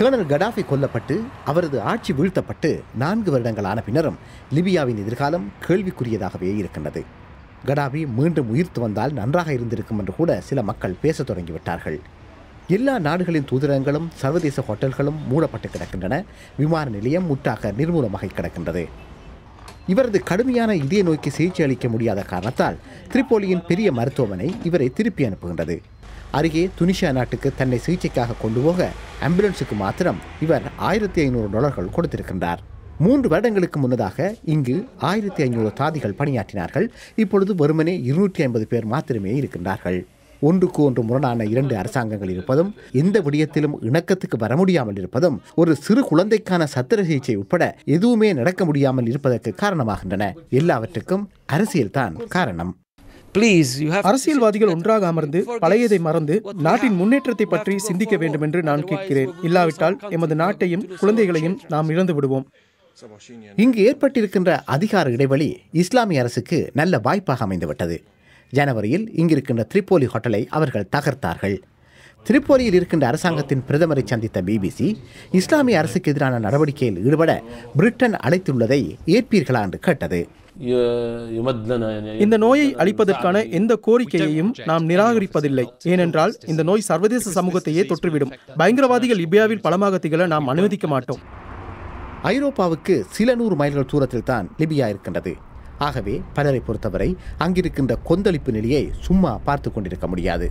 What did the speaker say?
kernel Gaddafi கொல்லப்பட்டு அவரது ஆட்சி வீழ்த்தப்பட்டு நான்கு வருடங்களான பின்னரும் லிபியாவின் எதிர்காலம் கேள்விக்குரியதாகவே இருக்கின்றது கடாபி மீண்டும் உயிர்த்து வந்தால் நன்றாக இருந்திருக்கும் என்று கூட சில மக்கள் பேசத் தொடங்கிவிட்டார்கள் எல்லா நாடுகளின் தூதரகங்களும் சர்வதேச ஹோட்டல்களும் மூடப்பட்டு கிடக்கின்றன விமான நிலையம் முற்றாக நிர்மூலமாக கிடக்கின்றது இவரது கடுமையான இதய நோய்க்கு சிகிச்சை அளிக்க முடியாத காரணத்தால் திரிப்போலியின் பெரிய மருத்துவமனை இவரை திருப்பி அனுப்புகின்றது அருகே துனிஷியா நாட்டுக்கு தன்னை சிகிச்சைக்காக கொண்டு போக ஆம்புலன்ஸுக்கு மாத்திரம் இவர் ஆயிரத்தி ஐநூறு டாலர்கள் கொடுத்திருக்கின்றார் மூன்று வருடங்களுக்கு முன்னதாக இங்கு ஆயிரத்தி ஐநூறு தாதிகள் பணியாற்றினார்கள் இப்பொழுது வெறுமனே இருநூற்றி ஐம்பது பேர் மாத்திரமே இருக்கின்றார்கள் ஒன்றுக்கு ஒன்று முரணான இரண்டு அரசாங்கங்கள் இருப்பதும் எந்த விடயத்திலும் இணக்கத்துக்கு வர முடியாமல் இருப்பதும் ஒரு சிறு குழந்தைக்கான சத்திர சிகிச்சை உட்பட எதுவுமே நடக்க முடியாமல் இருப்பதற்கு காரணமாகின்றன எல்லாவற்றுக்கும் அரசியல்தான் காரணம் அரசியல்வாதிகள் ஒன்றாக அமர்ந்து பழையதை மறந்து நாட்டின் முன்னேற்றத்தை பற்றி சிந்திக்க வேண்டும் என்று நான் கேட்கிறேன் இல்லாவிட்டால் எமது நாட்டையும் குழந்தைகளையும் நாம் இழந்து விடுவோம் இங்கு ஏற்பட்டிருக்கின்ற அதிகார இடைவெளி இஸ்லாமிய அரசுக்கு நல்ல வாய்ப்பாக அமைந்துவிட்டது ஜனவரியில் இங்கிருக்கின்ற திரிப்போலி ஹோட்டலை அவர்கள் தகர்த்தார்கள் திரிப்போலியில் இருக்கின்ற அரசாங்கத்தின் பிரதமரை சந்தித்த பிபிசி இஸ்லாமிய அரசுக்கு எதிரான நடவடிக்கையில் ஈடுபட பிரிட்டன் அழைத்துள்ளதை ஏற்பீர்களா என்று கேட்டது இந்த நோயை அழிப்பதற்கான எந்த கோரிக்கையையும் நாம் நிராகரிப்பதில்லை ஏனென்றால் இந்த நோய் சர்வதேச சமூகத்தையே தொற்றுவிடும் பயங்கரவாதிகள் லிபியாவில் பலமாக திகழ நாம் அனுமதிக்க மாட்டோம் ஐரோப்பாவுக்கு சில நூறு மைல்கள் தூரத்தில் தான் லிபியா இருக்கின்றது ஆகவே பலரை பொறுத்தவரை அங்கிருக்கின்ற கொந்தளிப்பு நிலையை சும்மா பார்த்து கொண்டிருக்க முடியாது